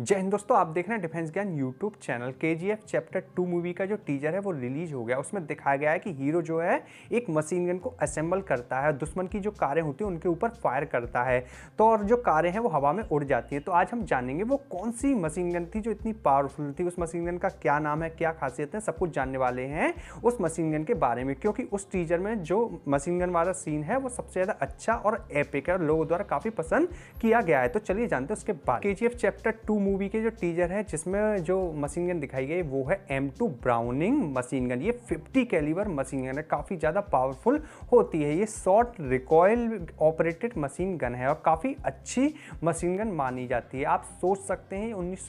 जय हिंद दोस्तों आप देख रहे हैं डिफेंस ज्ञान यूट्यूब चैनल के G F chapter two movie का जो टीजर है वो रिलीज हो गया उसमें दिखाया गया है कि हीरो जो है एक मशीन गन को असेंबल करता है दुश्मन की जो कारें होती हैं उनके ऊपर फायर करता है तो और जो कारें हैं वो हवा में उड़ जाती है तो आज हम जानेंगे वो कौन सी मशीन गन थी जो इतनी पावरफुल थी उस मशीन गन का क्या नाम है क्या खासियत है सब कुछ जानने वाले हैं उस मशीन गन के बारे में क्योंकि उस टीजर में जो मशीन गन वाला सीन है वो सबसे ज़्यादा अच्छा और एपिक है लोगों द्वारा काफ़ी पसंद किया गया है तो चलिए जानते हैं उसके बाद के चैप्टर टू मूवी के जो टीजर है जिसमें जो मशीन गन दिखाई गई वो है M two Browning machine gun ये 50 कैलिबर मशीन गन है काफ़ी ज़्यादा पावरफुल होती है ये short recoil operated machine gun है और काफ़ी अच्छी मशीन गन मानी जाती है आप सोच सकते हैं उन्नीस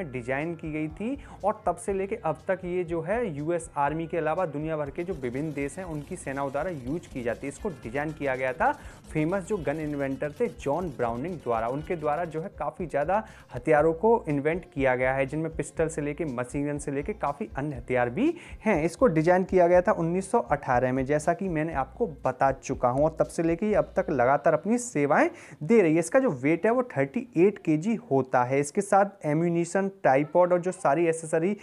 में डिजाइन की गई थी और तब से लेके अब तक ये जो है यूएस आर्मी के अलावा दुनिया भर के जो विभिन्न देश हैं उनकी सेनाओं द्वारा यूज की जाती है इसको डिजाइन किया गया था फेमस जो गन इन्वेंटर थे जॉन ब्राउनिंग द्वारा उनके द्वारा जो है काफ़ी ज़्यादा हथियारों हथियारों को इन्वेंट किया गया है जिनमें पिस्टल से लेके मशीन से लेके काफ़ी अन्य हथियार भी हैं इसको डिजाइन किया गया था 1918 में जैसा कि मैंने आपको बता चुका हूँ और तब से लेके अब तक लगातार अपनी सेवाएं दे रही है इसका जो वेट है वो 38 एट होता है इसके साथ एम्यूनिशन टाइपॉड और जो सारी एसेसरी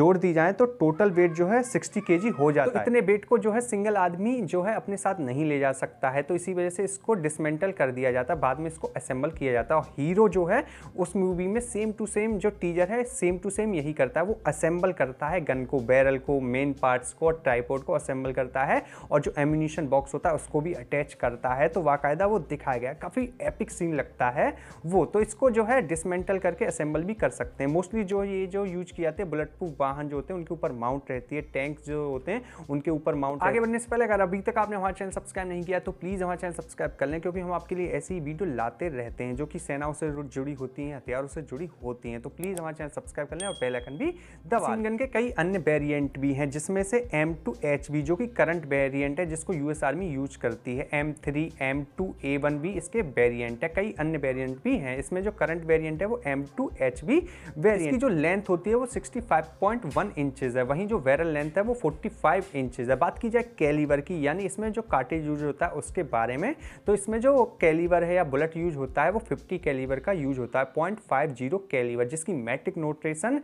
जोड़ दी जाए तो टोटल वेट जो है सिक्सटी के हो जाता तो है इतने वेट को जो है सिंगल आदमी जो है अपने साथ नहीं ले जा सकता है तो इसी वजह से इसको डिसमेंटल कर दिया जाता है बाद में इसको असेंबल किया जाता है और हीरो जो है उस मूवी में सेम टू सेम जो टीजर है सेम टू सेम यही करता है वो असेंबल करता है गन को बैरल को मेन पार्ट्स को और ट्राईपोर्ट को असेंबल करता है और जो एम्यूनिशन बॉक्स होता है उसको भी अटैच करता है तो बाकायदा वो दिखाया गया काफ़ी एपिक सीन लगता है वो तो इसको जो है डिसमेंटल करके असेंबल भी कर सकते हैं मोस्टली जो ये जो यूज किया जाते हैं बुलेट प्रूफ वाहन जो होते हैं उनके ऊपर माउंट रहती है टैंक जो होते हैं उनके ऊपर माउंट आगे बढ़ने से पहले अगर अभी तक आपने हमारा चैनल सब्सक्राइब नहीं किया तो प्लीज़ हमारा चैनल सब्सक्राइब कर लें क्योंकि हम आपके लिए ऐसी वीडियो लाते रहते हैं जो कि सेनाओं से जुड़ी होती हैं हथियारों से जुड़ी होती हैं तो प्लीज़ हमारे चैनल सब्सक्राइब कर लें और बेल आइकन भी दबा सिंगन के कई अन्य वेरिएंट भी हैं जिसमें से एम टू एच बी जो कि करंट वेरिएंट है जिसको यूएस आर्मी यूज करती है M three M two A one भी इसके वेरिएंट है कई अन्य वेरिएंट भी हैं इसमें जो करंट वेरिएंट है वो M two H B variant की जो लेंथ होती है वो sixty five point one inches है वहीं जो वेरल लेंथ है वो फोर्टी फाइव इंचज़ है बात की जाए कैलीवर की यानी इसमें जो कार्टेज यूज होता है उसके बारे में तो इसमें जो कैलीवर है या बुलेट यूज होता है वो फिफ्टी कैलीवर का यूज होता है पॉइंट फाइव जीरो कैलिवर जिसकी metric notation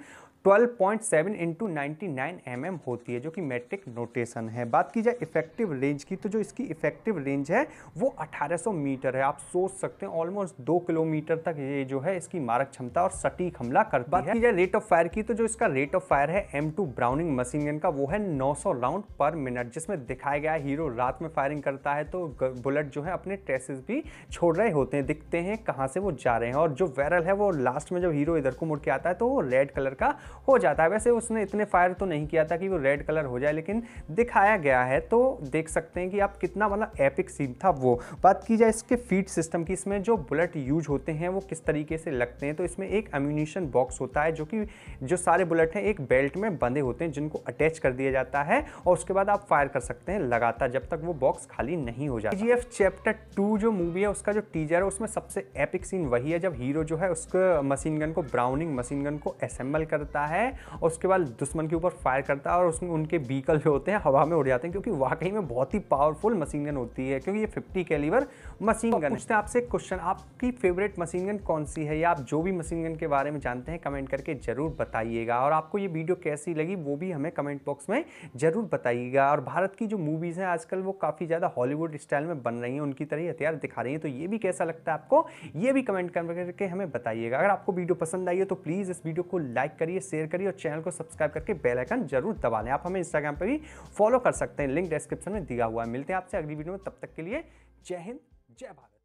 12.7 into ninety mm होती है जो कि मेट्रिक नोटेशन है बात की जाए इफेक्टिव रेंज की तो जो इसकी इफेक्टिव रेंज है वो 1800 मीटर है आप सोच सकते हैं ऑलमोस्ट दो किलोमीटर तक ये जो है इसकी मारक क्षमता और सटीक हमला करती बात है की जाए रेट ऑफ फायर की तो जो इसका रेट ऑफ फायर है एम ब्राउनिंग मशीन गन का वो है 900 राउंड पर मिनट जिसमें दिखाया गया है हीरो रात में फायरिंग करता है तो बुलेट जो है अपने ट्रेसेस भी छोड़ रहे होते हैं दिखते हैं कहाँ से वो जा रहे हैं और जो वायरल है वो लास्ट में जब हीरो इधर को मुड़ के आता है तो वो रेड कलर का हो जाता है वैसे उसने इतने फायर तो नहीं किया था कि वो रेड कलर हो जाए लेकिन दिखाया गया है तो देख सकते हैं कि आप कितना वाला एपिक सीन था वो बात की जाए इसके फीड सिस्टम की इसमें जो बुलेट यूज होते हैं वो किस तरीके से लगते हैं तो इसमें एक अम्यूनिशन बॉक्स होता है जो कि जो सारे बुलेट हैं एक बेल्ट में बंधे होते हैं जिनको अटैच कर दिया जाता है और उसके बाद आप फायर कर सकते हैं लगातार जब तक वो बॉक्स खाली नहीं हो जाता जी चैप्टर टू जो मूवी है उसका जो टीजर है उसमें सबसे एपिक सीन वही है जब हीरो जो है उसको मशीन गन को ब्राउनिंग मशीन गन को असेंबल करता करता है और उसके बाद दुश्मन के ऊपर फायर करता है और उसमें उनके बीकल जो होते हैं हवा में उड़ जाते हैं क्योंकि वाकई में बहुत ही पावरफुल मशीन गन होती है क्योंकि ये फिफ्टी कैलीवर मशीन गन पूछते हैं आपसे क्वेश्चन आपकी फेवरेट मशीन गन कौन सी है या आप जो भी मशीन गन के बारे में जानते हैं कमेंट करके ज़रूर बताइएगा और आपको ये वीडियो कैसी लगी वो भी हमें कमेंट बॉक्स में ज़रूर बताइएगा और भारत की जो मूवीज़ हैं आजकल वो काफ़ी ज़्यादा हॉलीवुड स्टाइल में बन रही हैं उनकी तरह हथियार दिखा रही हैं तो ये भी कैसा लगता है आपको ये भी कमेंट करके हमें बताइएगा अगर आपको वीडियो पसंद आई है तो प्लीज़ इस वीडियो को लाइक करिए शेयर करिए और चैनल को सब्सक्राइब करके आइकन जरूर दबा लें आप हमें इंस्टाग्राम पर भी फॉलो कर सकते हैं लिंक डिस्क्रिप्शन में दिया हुआ है मिलते हैं आपसे अगली वीडियो में तब तक के लिए जय हिंद जय भारत